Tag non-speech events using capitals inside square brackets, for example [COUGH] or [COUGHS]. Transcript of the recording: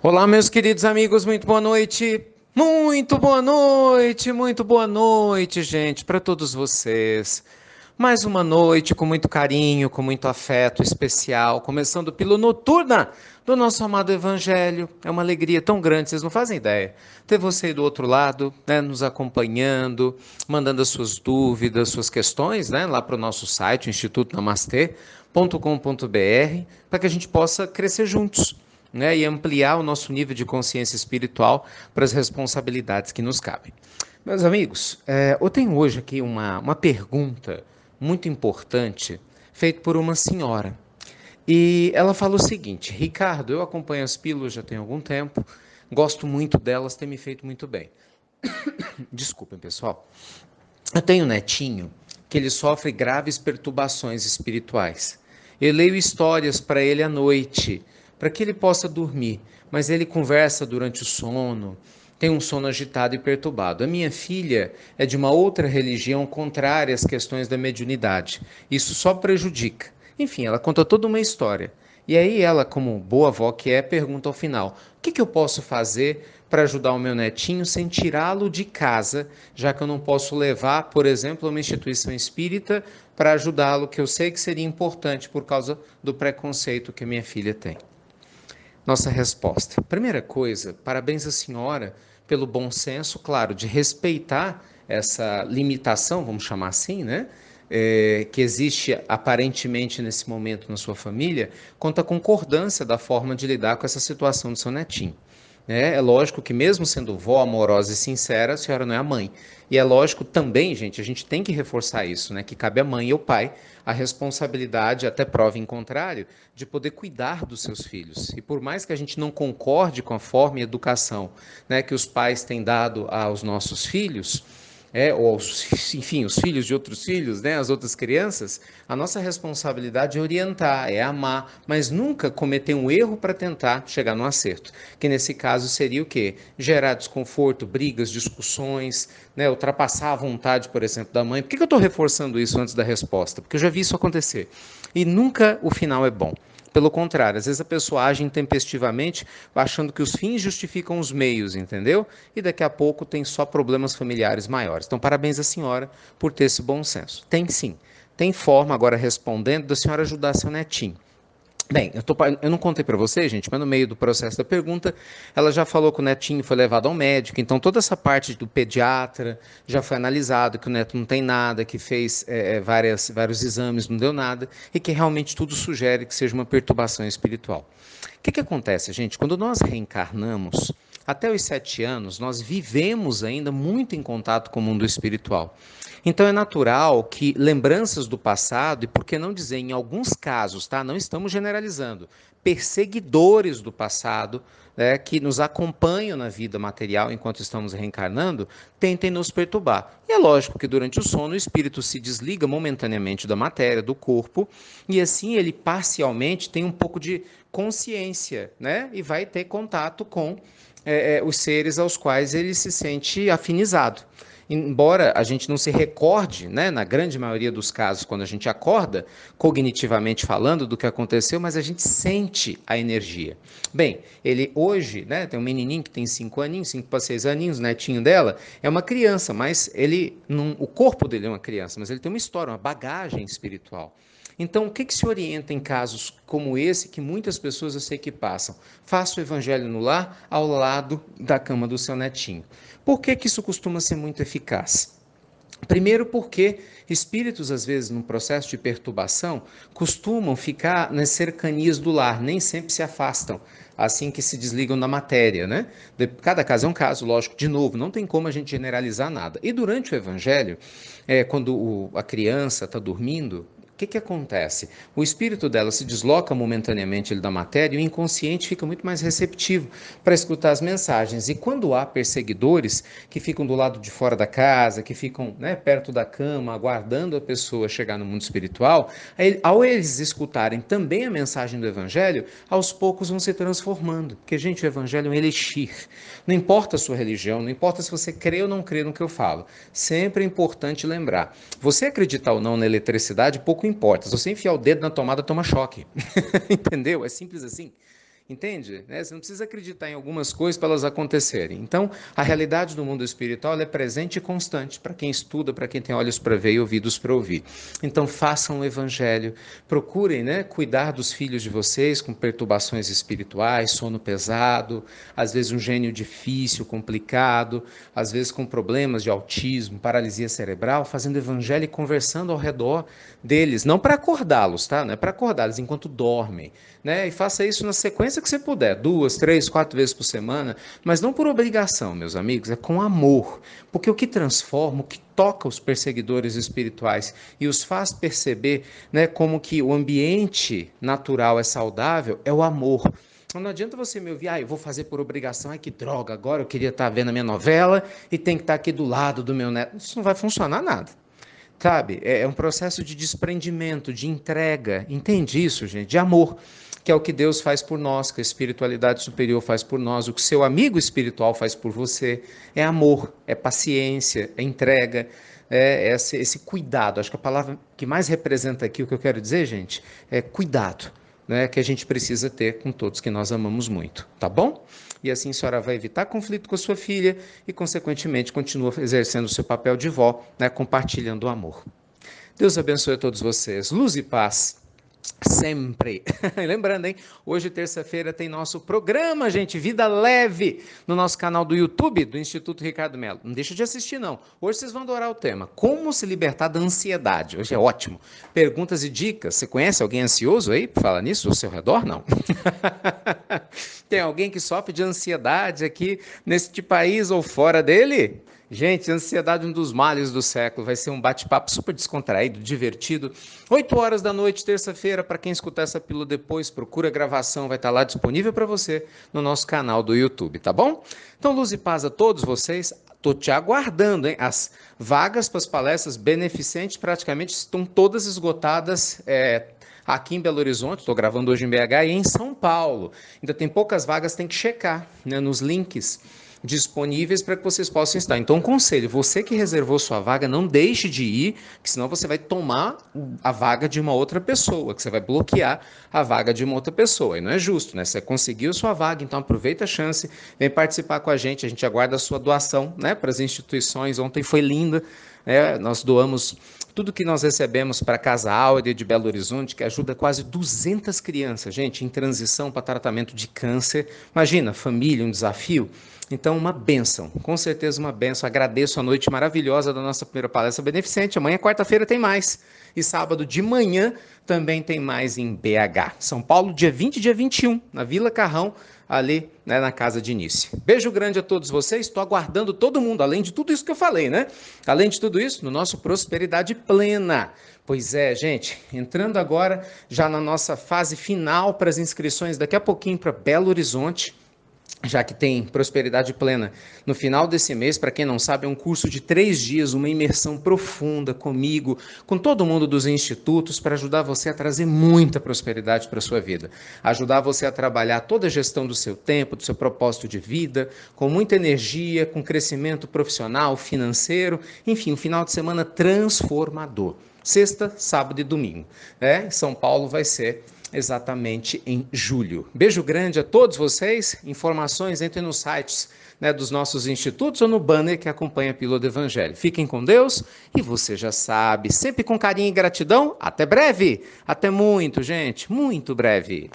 Olá, meus queridos amigos, muito boa noite. Muito boa noite, muito boa noite, gente, para todos vocês. Mais uma noite com muito carinho, com muito afeto especial, começando pelo Noturna do nosso amado Evangelho. É uma alegria tão grande, vocês não fazem ideia. Ter você aí do outro lado, né, nos acompanhando, mandando as suas dúvidas, suas questões, né, lá para o nosso site, instituto namastê.com.br, para que a gente possa crescer juntos né, e ampliar o nosso nível de consciência espiritual para as responsabilidades que nos cabem. Meus amigos, é, eu tenho hoje aqui uma, uma pergunta muito importante feita por uma senhora. E ela fala o seguinte: Ricardo, eu acompanho as pílulas já tem algum tempo, gosto muito delas, tem me feito muito bem. [COUGHS] Desculpem, pessoal. Eu tenho um netinho que ele sofre graves perturbações espirituais. Eu leio histórias para ele à noite para que ele possa dormir, mas ele conversa durante o sono, tem um sono agitado e perturbado. A minha filha é de uma outra religião contrária às questões da mediunidade. Isso só prejudica. Enfim, ela conta toda uma história. E aí ela, como boa avó que é, pergunta ao final: "O que, que eu posso fazer para ajudar o meu netinho sem tirá-lo de casa, já que eu não posso levar, por exemplo, a uma instituição espírita para ajudá-lo, que eu sei que seria importante por causa do preconceito que minha filha tem?" nossa resposta. Primeira coisa, parabéns à senhora pelo bom senso, claro, de respeitar essa limitação, vamos chamar assim, né? É, que existe aparentemente nesse momento na sua família, quanto à concordância da forma de lidar com essa situação do seu netinho. Né? É lógico que, mesmo sendo vó amorosa e sincera, a senhora não é a mãe. E é lógico também, gente, a gente tem que reforçar isso, né? Que cabe à mãe e ao pai a responsabilidade, até prova em contrário, de poder cuidar dos seus filhos. E por mais que a gente não concorde com a forma e educação né, que os pais têm dado aos nossos filhos, é, ou aos, enfim, os filhos de outros filhos, né, as outras crianças, a nossa responsabilidade é orientar, é amar, mas nunca cometer um erro para tentar chegar no acerto. Que nesse caso seria o quê? Gerar desconforto, brigas, discussões, né, ultrapassar a vontade, por exemplo, da mãe. Por que, que eu estou reforçando isso antes da resposta? Porque eu já vi isso acontecer. E nunca o final é bom. Pelo contrário, às vezes a pessoa age intempestivamente, achando que os fins justificam os meios, entendeu? E daqui a pouco tem só problemas familiares maiores. Então, parabéns à senhora por ter esse bom senso. Tem sim. Tem forma, agora respondendo, da senhora ajudar seu netinho. Bem, eu, tô, eu não contei para vocês, gente, mas no meio do processo da pergunta, ela já falou que o netinho foi levado ao médico, então toda essa parte do pediatra já foi analisado, que o neto não tem nada, que fez é, é várias, vários exames, não deu nada, e que realmente tudo sugere que seja uma perturbação espiritual. O que, que acontece, gente? Quando nós reencarnamos, até os sete anos, nós vivemos ainda muito em contato com o mundo espiritual. Então é natural que lembranças do passado, e por que não dizer, em alguns casos, tá? Não estamos generalizando, perseguidores do passado, né, que nos acompanham na vida material enquanto estamos reencarnando, tentem nos perturbar. E é lógico que durante o sono o espírito se desliga momentaneamente da matéria, do corpo, e assim ele parcialmente tem um pouco de consciência, né? E vai ter contato com é, é, os seres aos quais ele se sente afinizado. Embora a gente não se recorde, né, na grande maioria dos casos, quando a gente acorda, cognitivamente falando, do que aconteceu, mas a gente sente a energia. Bem, ele hoje, né, tem um menininho que tem 5 aninhos, 5 para 6 aninhos, netinho dela, é uma criança, mas ele, o corpo dele é uma criança, mas ele tem uma história, uma bagagem espiritual. Então, o que, que se orienta em casos como esse que muitas pessoas eu sei que passam? Faça o evangelho no lar ao lado da cama do seu netinho. Por que, que isso costuma ser muito eficaz? Primeiro, porque espíritos, às vezes, num processo de perturbação, costumam ficar nas cercanias do lar, nem sempre se afastam, assim que se desligam da matéria, né? Cada caso é um caso, lógico, de novo, não tem como a gente generalizar nada. E durante o evangelho, é, quando o, a criança está dormindo, que, que acontece? O espírito dela se desloca momentaneamente da matéria e o inconsciente fica muito mais receptivo para escutar as mensagens. E quando há perseguidores que ficam do lado de fora da casa, que ficam né, perto da cama, aguardando a pessoa chegar no mundo espiritual, ao eles escutarem também a mensagem do Evangelho, aos poucos vão se transformando. Porque, gente, o Evangelho é um elixir. Não importa a sua religião, não importa se você crê ou não crê no que eu falo. Sempre é importante lembrar. Você acreditar ou não na eletricidade, pouco importa. Se você enfiar o dedo na tomada, toma choque. [LAUGHS] Entendeu? É simples assim. Entende? Né? Você não precisa acreditar em algumas coisas para elas acontecerem. Então, a realidade do mundo espiritual é presente e constante para quem estuda, para quem tem olhos para ver e ouvidos para ouvir. Então, façam o evangelho. Procurem né, cuidar dos filhos de vocês com perturbações espirituais, sono pesado, às vezes um gênio difícil, complicado, às vezes com problemas de autismo, paralisia cerebral, fazendo evangelho e conversando ao redor deles. Não para acordá-los, tá? Não é para acordá-los enquanto dormem. Né? E faça isso na sequência frequência que você puder, duas, três, quatro vezes por semana, mas não por obrigação, meus amigos, é com amor. Porque o que transforma, o que toca os perseguidores espirituais e os faz perceber né, como que o ambiente natural é saudável é o amor. Então, não adianta você me ouvir, ah, eu vou fazer por obrigação, ai que droga, agora eu queria estar vendo a minha novela e tem que estar aqui do lado do meu neto. Isso não vai funcionar nada. Sabe? É, é um processo de desprendimento, de entrega. Entende isso, gente? De amor que é o que Deus faz por nós, que a espiritualidade superior faz por nós, o que seu amigo espiritual faz por você, é amor, é paciência, é entrega, é, é esse, esse cuidado. Acho que a palavra que mais representa aqui o que eu quero dizer, gente, é cuidado. Né, que a gente precisa ter com todos que nós amamos muito, tá bom? E assim a senhora vai evitar conflito com a sua filha e, consequentemente, continua exercendo o seu papel de vó, né, compartilhando o amor. Deus abençoe a todos vocês. Luz e paz. Sempre. [LAUGHS] Lembrando, hein? Hoje, terça-feira, tem nosso programa, gente, Vida Leve, no nosso canal do YouTube do Instituto Ricardo Melo. Não deixa de assistir, não. Hoje vocês vão adorar o tema: Como se libertar da ansiedade. Hoje é ótimo. Perguntas e dicas. Você conhece alguém ansioso aí? Fala nisso ao seu redor? Não. [LAUGHS] tem alguém que sofre de ansiedade aqui neste país ou fora dele? Gente, ansiedade é um dos males do século. Vai ser um bate-papo super descontraído, divertido. 8 horas da noite, terça-feira. Para quem escutar essa pílula depois, procura a gravação, vai estar tá lá disponível para você no nosso canal do YouTube, tá bom? Então, luz e paz a todos vocês. Tô te aguardando, hein? As vagas para as palestras beneficentes praticamente estão todas esgotadas. É, aqui em Belo Horizonte, estou gravando hoje em BH e em São Paulo. Ainda tem poucas vagas, tem que checar né, nos links disponíveis para que vocês possam estar. Então, um conselho: você que reservou sua vaga, não deixe de ir, que senão você vai tomar a vaga de uma outra pessoa, que você vai bloquear a vaga de uma outra pessoa. E não é justo, né? Você conseguiu sua vaga, então aproveita a chance, vem participar com a gente. A gente aguarda a sua doação né, para as instituições. Ontem foi linda, né? nós doamos. Tudo que nós recebemos para a Casa Áurea de Belo Horizonte, que ajuda quase 200 crianças, gente, em transição para tratamento de câncer. Imagina, família, um desafio. Então, uma benção, com certeza uma benção. Agradeço a noite maravilhosa da nossa primeira palestra beneficente. Amanhã, quarta-feira, tem mais. E sábado de manhã também tem mais em BH. São Paulo, dia 20 e dia 21, na Vila Carrão ali né, na casa de Nice. Beijo grande a todos vocês, estou aguardando todo mundo, além de tudo isso que eu falei, né? Além de tudo isso, no nosso Prosperidade Plena. Pois é, gente, entrando agora já na nossa fase final para as inscrições daqui a pouquinho para Belo Horizonte já que tem prosperidade plena. No final desse mês, para quem não sabe, é um curso de três dias, uma imersão profunda comigo, com todo mundo dos institutos, para ajudar você a trazer muita prosperidade para a sua vida. Ajudar você a trabalhar toda a gestão do seu tempo, do seu propósito de vida, com muita energia, com crescimento profissional, financeiro, enfim, um final de semana transformador. Sexta, sábado e domingo. É, em São Paulo vai ser exatamente em julho. Beijo grande a todos vocês. Informações entrem nos sites né, dos nossos institutos ou no banner que acompanha a Pílula do Evangelho. Fiquem com Deus e você já sabe, sempre com carinho e gratidão. Até breve. Até muito, gente. Muito breve.